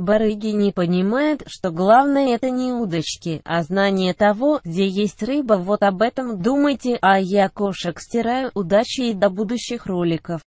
Барыги не понимает, что главное это не удочки, а знание того, где есть рыба. Вот об этом думайте, а я кошек стираю. Удачи и до будущих роликов.